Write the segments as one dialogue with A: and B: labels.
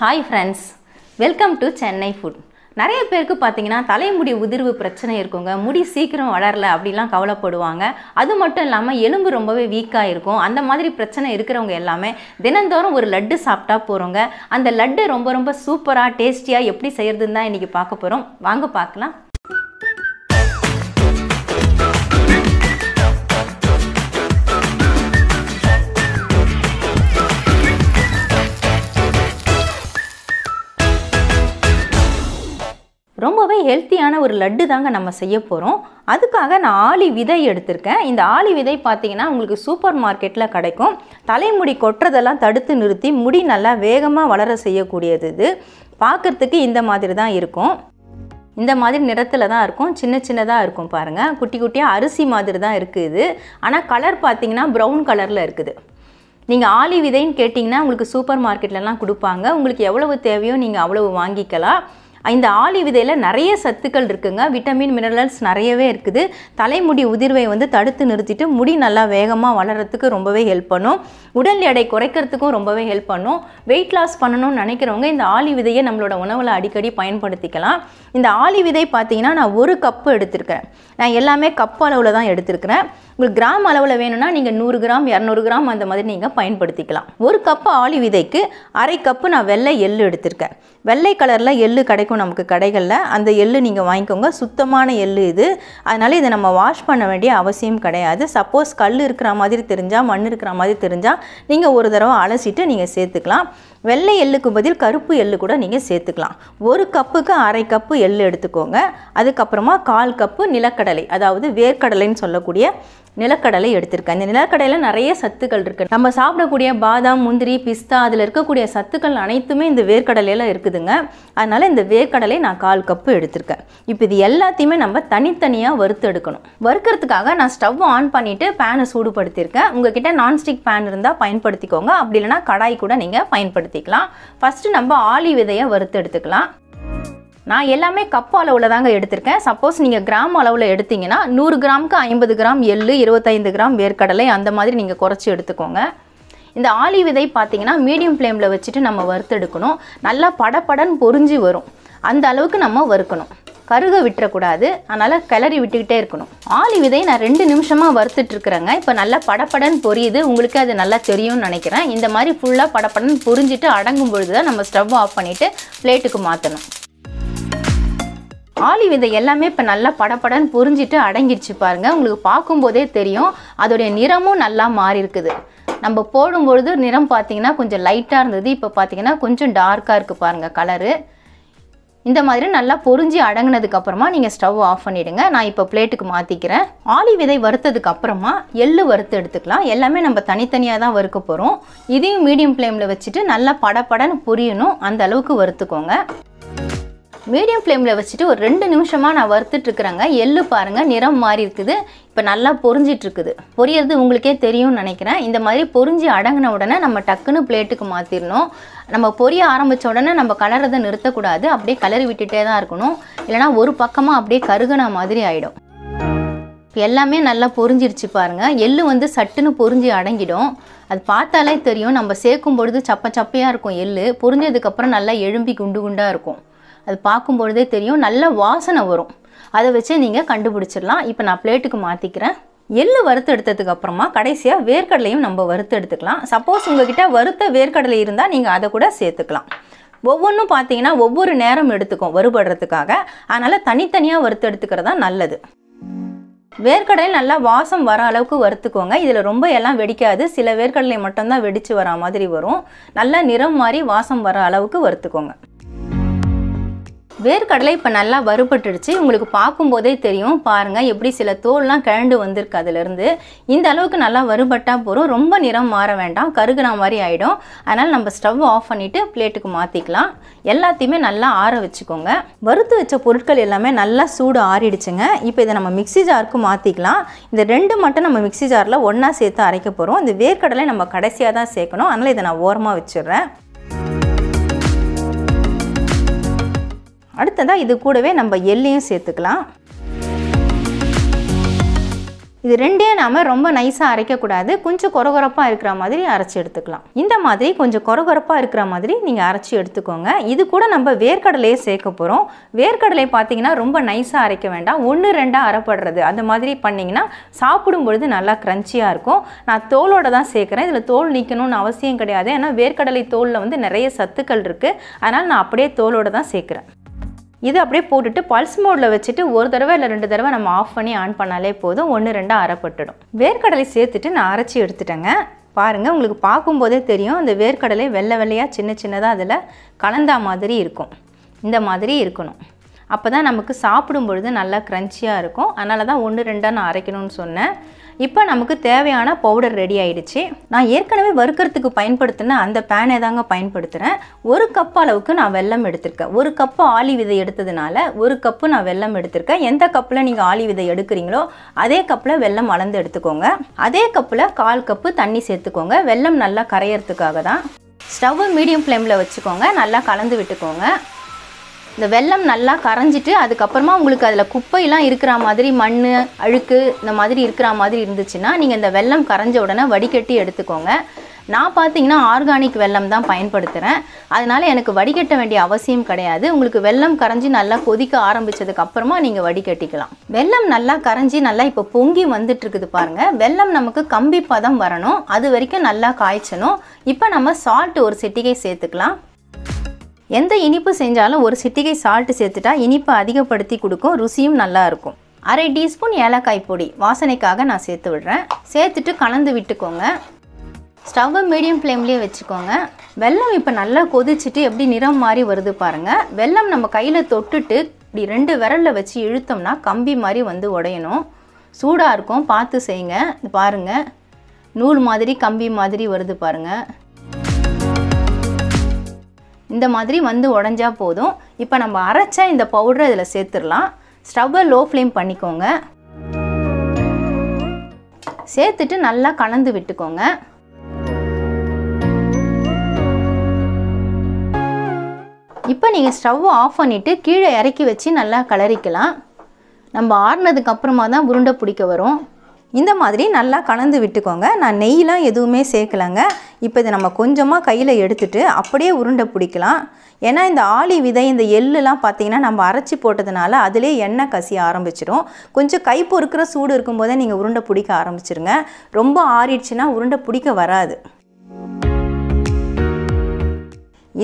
A: hi friends welcome to Chennai food நிறைய பேருக்கு பார்த்தீங்கன்னா தலைமுடி உதிர்வு பிரச்சனை இருக்குங்க முடி சீக்கிரம் வளரல அப்படிலாம் கவலைப்படுவாங்க அது மட்டும் இல்லாமல் எலும்பு ரொம்பவே வீக்காக இருக்கும் அந்த மாதிரி பிரச்சனை இருக்கிறவங்க எல்லாமே தினந்தோறும் ஒரு லட்டு சாப்பிட்டா போகிறோங்க அந்த லட்டு ரொம்ப ரொம்ப சூப்பராக டேஸ்டியாக எப்படி செய்கிறதுன்னு தான் இன்றைக்கி பார்க்க போகிறோம் வாங்க பார்க்கலாம் ரொம்பவே ஹெல்த்தியான ஒரு லட்டு தாங்க நம்ம செய்ய போகிறோம் அதுக்காக நான் ஆளி விதை எடுத்திருக்கேன் இந்த ஆளி விதை பார்த்தீங்கன்னா உங்களுக்கு சூப்பர் மார்க்கெட்டில் கிடைக்கும் தலைமுடி கொட்டுறதெல்லாம் தடுத்து நிறுத்தி முடி நல்லா வேகமாக வளர செய்யக்கூடியது இது பார்க்குறதுக்கு இந்த மாதிரி தான் இருக்கும் இந்த மாதிரி நிறத்தில் தான் இருக்கும் சின்ன சின்னதாக இருக்கும் பாருங்கள் குட்டி குட்டியாக அரிசி மாதிரி தான் இருக்குது ஆனால் கலர் பார்த்திங்கன்னா ப்ரௌன் கலரில் இருக்குது நீங்கள் ஆலி விதைன்னு கேட்டிங்கன்னா உங்களுக்கு சூப்பர் மார்க்கெட்லலாம் கொடுப்பாங்க உங்களுக்கு எவ்வளவு தேவையோ நீங்கள் அவ்வளவு வாங்கிக்கலாம் இந்த ஆலி விதையில் நிறைய சத்துக்கள் இருக்குங்க விட்டமின் மினரல்ஸ் நிறையவே இருக்குது தலைமுடி உதிர்வை வந்து தடுத்து நிறுத்திட்டு முடி நல்லா வேகமாக வளர்கிறதுக்கு ரொம்பவே ஹெல்ப் பண்ணும் உடல் எடை குறைக்கிறதுக்கும் ரொம்பவே ஹெல்ப் பண்ணும் வெயிட் லாஸ் பண்ணணும்னு நினைக்கிறவங்க இந்த ஆலி விதையை நம்மளோட உணவில் அடிக்கடி பயன்படுத்திக்கலாம் இந்த ஆலி விதை பார்த்தீங்கன்னா நான் ஒரு கப்பு எடுத்திருக்கிறேன் நான் எல்லாமே கப் அளவில் தான் எடுத்திருக்கிறேன் உங்களுக்கு கிராம் அளவில் வேணும்னா நீங்கள் நூறு கிராம் இரநூறு கிராம் அந்த மாதிரி நீங்கள் பயன்படுத்திக்கலாம் ஒரு கப்பு ஆளி விதைக்கு அரை கப்பு நான் வெள்ளை எள்ளு எடுத்திருக்கேன் வெள்ளை கலரில் எள்ளு கிடைக்கும் நமக்கு கடைகளில் அந்த எள்ளு நீங்கள் வாங்கிக்கோங்க சுத்தமான எள்ளு இது அதனால் இதை நம்ம வாஷ் பண்ண வேண்டிய அவசியம் கிடையாது சப்போஸ் கல் இருக்கிற மாதிரி தெரிஞ்சால் மண் இருக்கிற மாதிரி தெரிஞ்சால் நீங்கள் ஒரு தடவை அலசிட்டு நீங்கள் சேர்த்துக்கலாம் வெள்ளை எள்ளுக்கு பதில் கருப்பு எள்ளு கூட நீங்கள் சேர்த்துக்கலாம் ஒரு கப்புக்கு அரை கப்பு எள்ளு எடுத்துக்கோங்க அதுக்கப்புறமா கால் கப்பு நிலக்கடலை அதாவது வேர்க்கடலைன்னு சொல்லக்கூடிய நிலக்கடலை எடுத்திருக்கேன் இந்த நிலக்கடையில் நிறைய சத்துக்கள் இருக்குது நம்ம சாப்பிடக்கூடிய பாதாம் முந்திரி பிஸ்தா அதில் இருக்கக்கூடிய சத்துக்கள் அனைத்துமே இந்த வேர்க்கடலையில் இருக்குதுங்க அதனால் இந்த வேர்க்கடலை நான் கால் கப்பு எடுத்திருக்கேன் இப்போ இது எல்லாத்தையுமே நம்ம தனித்தனியாக வறுத்து எடுக்கணும் வறுக்கிறதுக்காக நான் ஸ்டவ் ஆன் பண்ணிவிட்டு பேனை சூடுபடுத்தியிருக்கேன் உங்ககிட்ட நான்ஸ்டிக் பேன் இருந்தால் பயன்படுத்திக்கோங்க அப்படி இல்லைனா கடாய் கூட நீங்கள் பயன்படுத்தி பயன்படுத்திக்கலாம் ஃபஸ்ட்டு நம்ம ஆலி விதையை வறுத்து எடுத்துக்கலாம் நான் எல்லாமே கப் அளவில் தாங்க எடுத்திருக்கேன் சப்போஸ் நீங்கள் கிராம் அளவில் எடுத்தீங்கன்னா நூறு கிராமுக்கு ஐம்பது கிராம் எள்ளு இருபத்தைந்து கிராம் வேர்க்கடலை அந்த மாதிரி நீங்கள் குறைச்சி எடுத்துக்கோங்க இந்த ஆலி விதை பார்த்திங்கன்னா மீடியம் ஃப்ளேமில் வச்சுட்டு நம்ம வறுத்தெடுக்கணும் நல்லா படப்படன் பொறிஞ்சு வரும் அந்த அளவுக்கு நம்ம வறுக்கணும் கருக விட்டுறக்கூடாது அதனால் கிளறி விட்டுக்கிட்டே இருக்கணும் ஆலி விதை நான் ரெண்டு நிமிஷமாக வறுத்துட்ருக்குறேங்க இப்போ நல்லா படப்படன் பொரியுது உங்களுக்கு அது நல்லா தெரியும்னு நினைக்கிறேன் இந்த மாதிரி ஃபுல்லாக படப்படன் பொறிஞ்சிட்டு அடங்கும் பொழுது தான் நம்ம ஸ்டவ் ஆஃப் பண்ணிவிட்டு பிளேட்டுக்கு மாற்றணும் ஆலி விதை எல்லாமே இப்போ நல்லா படப்படன்னு பொறிஞ்சிட்டு அடங்கிடுச்சு பாருங்கள் உங்களுக்கு பார்க்கும்போதே தெரியும் அதோடைய நிறமும் நல்லா மாறி இருக்குது நம்ம போடும்பொழுது நிறம் பார்த்தீங்கன்னா கொஞ்சம் லைட்டாக இருந்தது இப்போ பார்த்திங்கன்னா கொஞ்சம் டார்க்காக இருக்குது பாருங்கள் கலரு இந்த மாதிரி நல்லா பொறிஞ்சி அடங்கினதுக்கப்புறமா நீங்கள் ஸ்டவ் ஆஃப் பண்ணிவிடுங்க நான் இப்போ பிளேட்டுக்கு மாற்றிக்கிறேன் ஆலி விதை வறுத்ததுக்கு அப்புறமா எள்ளு வறுத்து எடுத்துக்கலாம் எல்லாமே நம்ம தனித்தனியாக தான் வறுக்க போகிறோம் இதையும் மீடியம் ஃப்ளேமில் வச்சுட்டு நல்லா படப்படன்னு புரியணும் அந்த அளவுக்கு வறுத்துக்கோங்க மீடியம் ஃப்ளேமில் வச்சுட்டு ஒரு ரெண்டு நிமிஷமாக நான் வறுத்துட்ருக்குறேங்க எள்ளு பாருங்கள் நிறம் மாறி இருக்குது இப்போ நல்லா பொறிஞ்சிட்ருக்குது பொரியறது உங்களுக்கே தெரியும்னு நினைக்கிறேன் இந்த மாதிரி பொறிஞ்சு அடங்கின உடனே நம்ம டக்குன்னு பிளேட்டுக்கு மாற்றிடணும் நம்ம பொரிய ஆரம்பித்த உடனே நம்ம கலரதை நிறுத்தக்கூடாது அப்படியே கலரி விட்டுகிட்டே தான் இருக்கணும் இல்லைனா ஒரு பக்கமாக அப்படியே கருகுன மாதிரி ஆகிடும் எல்லாமே நல்லா பொறிஞ்சிருச்சு பாருங்கள் எள்ளு வந்து சட்டுன்னு பொறிஞ்சு அடங்கிடும் அது பார்த்தாலே தெரியும் நம்ம சேர்க்கும் பொழுது சப்ப சப்பையாக இருக்கும் எள்ளு பொறிஞ்சதுக்கப்புறம் நல்லா எழும்பி குண்டு குண்டாக இருக்கும் அது பார்க்கும்பொழுதே தெரியும் நல்ல வாசனை வரும் அதை வச்சு நீங்கள் கண்டுபிடிச்சிடலாம் இப்போ நான் பிளேட்டுக்கு மாற்றிக்கிறேன் எள்ளு வறுத்து எடுத்ததுக்கு அப்புறமா கடைசியாக வேர்க்கடலையும் நம்ம வறுத்து எடுத்துக்கலாம் சப்போஸ் உங்ககிட்ட வறுத்த வேர்க்கடலை இருந்தால் நீங்கள் அதை கூட சேர்த்துக்கலாம் ஒவ்வொன்றும் பார்த்தீங்கன்னா ஒவ்வொரு நேரம் எடுத்துக்கும் வருபடுறதுக்காக அதனால் தனித்தனியாக வறுத்து எடுத்துக்கிறது தான் நல்லது வேர்க்கடலை நல்லா வாசம் வர அளவுக்கு வறுத்துக்கோங்க இதில் ரொம்ப எல்லாம் வெடிக்காது சில வேர்க்கடலை மட்டும்தான் வெடித்து வரா மாதிரி வரும் நல்லா நிறம் மாதிரி வாசம் வர அளவுக்கு வறுத்துக்கோங்க வேர்க்கடலை இப்போ நல்லா வறுபட்டுடுச்சு உங்களுக்கு பார்க்கும்போதே தெரியும் பாருங்கள் எப்படி சில தோல்லாம் கிழண்டு வந்திருக்கு அதுலேருந்து இந்த அளவுக்கு நல்லா வறுபட்டால் போகிறோம் ரொம்ப நிறம் மாற வேண்டாம் கருகுனா மாதிரி ஆகிடும் அதனால் நம்ம ஸ்டவ் ஆஃப் பண்ணிவிட்டு பிளேட்டுக்கு மாற்றிக்கலாம் எல்லாத்தையுமே நல்லா ஆற வச்சுக்கோங்க வறுத்து வச்ச பொருட்கள் எல்லாமே நல்லா சூடு ஆறிடுச்சுங்க இப்போ இதை நம்ம மிக்சி ஜாருக்கு மாற்றிக்கலாம் இந்த ரெண்டு மட்டும் நம்ம மிக்சி ஜாரில் ஒன்றா சேர்த்து அரைக்க போகிறோம் இந்த வேர்க்கடலை நம்ம கடைசியாக தான் சேர்க்கணும் அதனால் இதை நான் ஓரமாக வச்சிடுறேன் அடுத்ததாக இது கூடவே நம்ம எள்ளையும் சேர்த்துக்கலாம் இது ரெண்டையும் நாம் ரொம்ப நைஸாக அரைக்கக்கூடாது கொஞ்சம் கொரகொரப்பாக இருக்கிற மாதிரி அரைச்சி எடுத்துக்கலாம் இந்த மாதிரி கொஞ்சம் கொரகொரப்பாக இருக்கிற மாதிரி நீங்கள் அரைச்சி எடுத்துக்கோங்க இது கூட நம்ம வேர்க்கடலையே சேர்க்க போகிறோம் வேர்க்கடலை பார்த்தீங்கன்னா ரொம்ப நைஸாக அரைக்க வேண்டாம் ஒன்று ரெண்டாக அரைப்படுறது அந்த மாதிரி பண்ணிங்கன்னா சாப்பிடும் பொழுது நல்லா க்ரன்ச்சியாக இருக்கும் நான் தோலோட தான் சேர்க்குறேன் இதில் தோல் நீக்கணும்னு அவசியம் கிடையாது ஏன்னா வேர்க்கடலை தோலில் வந்து நிறைய சத்துக்கள் இருக்குது அதனால் நான் அப்படியே தோலோட தான் சேர்க்குறேன் இது அப்படியே போட்டுட்டு பல்ஸ் மோடில் வச்சுட்டு ஒரு தடவை இல்லை ரெண்டு தடவை நம்ம ஆஃப் பண்ணி ஆன் பண்ணாலே போதும் ஒன்று ரெண்டு அரைப்பட்டுடும் வேர்க்கடலை சேர்த்துட்டு நான் அரைச்சி எடுத்துட்டேங்க பாருங்கள் உங்களுக்கு பார்க்கும்போதே தெரியும் அந்த வேர்க்கடலை வெள்ளை வெள்ளையாக சின்ன சின்னதாக அதில் கலந்தா மாதிரி இருக்கும் இந்த மாதிரி இருக்கணும் அப்போ தான் நமக்கு சாப்பிடும் பொழுது நல்லா க்ரன்ச்சியாக இருக்கும் அதனால தான் ஒன்று ரெண்டாக நான் அரைக்கணும்னு சொன்னேன் இப்போ நமக்கு தேவையான பவுடர் ரெடி ஆகிடுச்சு நான் ஏற்கனவே வறுக்கிறதுக்கு பயன்படுத்தின அந்த பேனை தாங்க பயன்படுத்துகிறேன் ஒரு கப் அளவுக்கு நான் வெல்லம் எடுத்திருக்கேன் ஒரு கப்பு ஆலி விதை எடுத்ததுனால ஒரு கப்பு நான் வெல்லம் எடுத்திருக்கேன் எந்த கப்பில் நீங்கள் ஆலி விதை எடுக்கிறீங்களோ அதே கப்பில் வெல்லம் அளந்து எடுத்துக்கோங்க அதே கப்பில் கால் கப்பு தண்ணி சேர்த்துக்கோங்க வெல்லம் நல்லா கரையிறதுக்காக தான் ஸ்டவ் மீடியம் ஃப்ளேமில் வச்சுக்கோங்க நல்லா கலந்து விட்டுக்கோங்க இந்த வெள்ளம் நல்லா கரைஞ்சிட்டு அதுக்கப்புறமா உங்களுக்கு அதில் குப்பையெல்லாம் இருக்கிற மாதிரி மண் அழுக்கு இந்த மாதிரி இருக்கிற மாதிரி இருந்துச்சுன்னா நீங்கள் இந்த வெள்ளம் கரைஞ்ச உடனே வடிகட்டி எடுத்துக்கோங்க நான் பார்த்தீங்கன்னா ஆர்கானிக் வெள்ளம் தான் பயன்படுத்துகிறேன் அதனால் எனக்கு வடிகட்ட வேண்டிய அவசியம் கிடையாது உங்களுக்கு வெள்ளம் கரைஞ்சி நல்லா கொதிக்க ஆரம்பித்ததுக்கு அப்புறமா நீங்கள் வடிகட்டிக்கலாம் வெள்ளம் நல்லா கரைஞ்சி நல்லா இப்போ பொங்கி வந்துட்டுருக்குது பாருங்கள் வெள்ளம் நமக்கு கம்பி பதம் வரணும் அது வரைக்கும் நல்லா காய்ச்சணும் இப்போ நம்ம சால்ட் ஒரு சிட்டிகை சேர்த்துக்கலாம் எந்த இனிப்பு செஞ்சாலும் ஒரு சிட்டிகை சால்ட்டு சேர்த்துட்டா இனிப்பு அதிகப்படுத்தி கொடுக்கும் ருசியும் நல்லாயிருக்கும் அரை டீஸ்பூன் ஏலக்காய் பொடி வாசனைக்காக நான் சேர்த்து விடுறேன் சேர்த்துட்டு கலந்து விட்டுக்கோங்க ஸ்டவ்வை மீடியம் ஃப்ளேம்லேயே வச்சுக்கோங்க வெல்லம் இப்போ நல்லா கொதிச்சுட்டு எப்படி நிறம் மாதிரி வருது பாருங்கள் வெல்லம் நம்ம கையில் தொட்டுட்டு இப்படி ரெண்டு விரலில் வச்சு இழுத்தோம்னா கம்பி மாதிரி வந்து உடையணும் சூடாக இருக்கும் பார்த்து செய்யுங்க பாருங்கள் நூல் மாதிரி கம்பி மாதிரி வருது பாருங்கள் இந்த மாதிரி வந்து உடஞ்சா போதும் இப்போ நம்ம அரைச்சா இந்த பவுடரை இதில் சேர்த்துடலாம் ஸ்டவ்வை லோ ஃப்ளேம் பண்ணிக்கோங்க சேர்த்துட்டு நல்லா கலந்து விட்டுக்கோங்க இப்போ நீங்கள் ஸ்டவ்வை ஆஃப் பண்ணிவிட்டு கீழே இறக்கி வச்சு நல்லா கலரிக்கலாம் நம்ம ஆடினதுக்கு அப்புறமா தான் உருண்டை பிடிக்க வரும் இந்த மாதிரி நல்லா கலந்து விட்டுக்கோங்க நான் நெய்லாம் எதுவுமே சேர்க்கலைங்க இப்போ இதை நம்ம கொஞ்சமாக கையில் எடுத்துட்டு அப்படியே உருண்டை பிடிக்கலாம் ஏன்னா இந்த ஆளி விதை இந்த எள்ளுலாம் பார்த்தீங்கன்னா நம்ம அரைச்சி போட்டதுனால அதிலே எண்ணெய் கசிய ஆரம்பிச்சிடும் கொஞ்சம் கை பொறுக்கிற சூடு இருக்கும்போதே நீங்கள் உருண்டை பிடிக்க ஆரம்பிச்சிருங்க ரொம்ப ஆறிடுச்சுன்னா உருண்டை பிடிக்க வராது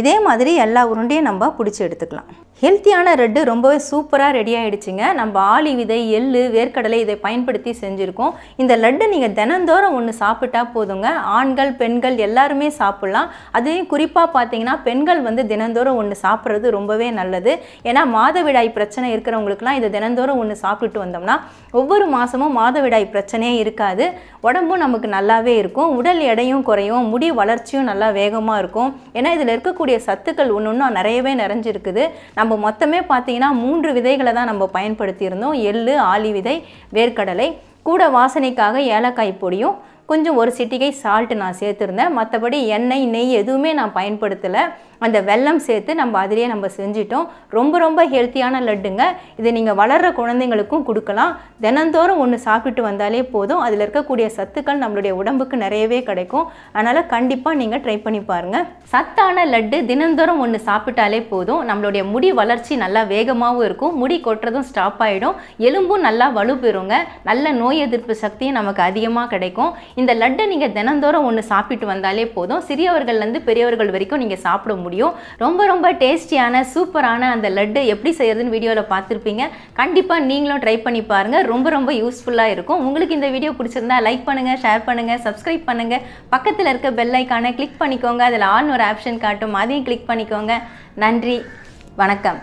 A: இதே மாதிரி எல்லா உருண்டையும் நம்ம பிடிச்சி எடுத்துக்கலாம் ஹெல்த்தியான ரெட்டு ரொம்பவே சூப்பராக ரெடி ஆகிடுச்சிங்க நம்ம ஆலி விதை எள் வேர்க்கடலை இதை பயன்படுத்தி செஞ்சுருக்கோம் இந்த லட்டு நீங்கள் தினந்தோறும் ஒன்று சாப்பிட்டா போதுங்க ஆண்கள் பெண்கள் எல்லாருமே சாப்பிட்லாம் அதையும் குறிப்பாக பார்த்தீங்கன்னா பெண்கள் வந்து தினந்தோறும் ஒன்று சாப்பிட்றது ரொம்பவே நல்லது ஏன்னா மாதவிடாய் பிரச்சனை இருக்கிறவங்களுக்குலாம் இதை தினந்தோறும் ஒன்று சாப்பிட்டுட்டு வந்தோம்னா ஒவ்வொரு மாதமும் மாதவிடாய் பிரச்சனையே இருக்காது உடம்பும் நமக்கு நல்லாவே இருக்கும் உடல் எடையும் குறையும் முடி வளர்ச்சியும் நல்லா வேகமாக இருக்கும் ஏன்னா இதில் இருக்கக்கூடிய சத்துக்கள் ஒன்று ஒன்றும் நிறையவே நிறைஞ்சிருக்குது நம்ம நம்ம மொத்தமே பார்த்தீங்கன்னா மூன்று விதைகளை தான் நம்ம பயன்படுத்தியிருந்தோம் எள் ஆலி விதை வேர்க்கடலை கூட வாசனைக்காக ஏலக்காய் பொடியும் கொஞ்சம் ஒரு சிட்டிகை சால்ட்டு நான் சேர்த்துருந்தேன் மற்றபடி எண்ணெய் நெய் எதுவுமே நான் பயன்படுத்தலை அந்த வெல்லம் சேர்த்து நம்ம அதிலே நம்ம செஞ்சிட்டோம் ரொம்ப ரொம்ப ஹெல்த்தியான லட்டுங்க இதை நீங்கள் வளர்கிற குழந்தைங்களுக்கும் கொடுக்கலாம் தினந்தோறும் ஒன்று சாப்பிட்டு வந்தாலே போதும் அதில் இருக்கக்கூடிய சத்துக்கள் நம்மளுடைய உடம்புக்கு நிறையவே கிடைக்கும் அதனால் கண்டிப்பாக நீங்கள் ட்ரை பண்ணி பாருங்கள் சத்தான லட்டு தினந்தோறும் ஒன்று சாப்பிட்டாலே போதும் நம்மளுடைய முடி வளர்ச்சி நல்லா வேகமாகவும் இருக்கும் முடி கொட்டுறதும் ஸ்டாப் ஆகிடும் எலும்பும் நல்லா வலுப்பெறுங்க நல்ல நோய் எதிர்ப்பு சக்தியும் நமக்கு அதிகமாக கிடைக்கும் இந்த லட்டை நீங்கள் தினந்தோறும் ஒன்று சாப்பிட்டு வந்தாலே போதும் சிறியவர்கள்லேருந்து பெரியவர்கள் வரைக்கும் நீங்கள் சாப்பிட முடியும் ரொம்ப ரொம்ப டேஸ்டியான சூப்பரான அந்த லட்டு எப்படி செய்கிறதுன்னு வீடியோவில் பார்த்துருப்பீங்க கண்டிப்பாக நீங்களும் ட்ரை பண்ணி பாருங்கள் ரொம்ப ரொம்ப யூஸ்ஃபுல்லாக இருக்கும் உங்களுக்கு இந்த வீடியோ பிடிச்சிருந்தா லைக் பண்ணுங்கள் ஷேர் பண்ணுங்கள் சப்ஸ்கிரைப் பண்ணுங்கள் பக்கத்தில் இருக்க பெல் ஐக்கானை கிளிக் பண்ணிக்கோங்க அதில் ஆன் ஒரு ஆப்ஷன் காட்டும் அதையும் கிளிக் பண்ணிக்கோங்க நன்றி வணக்கம்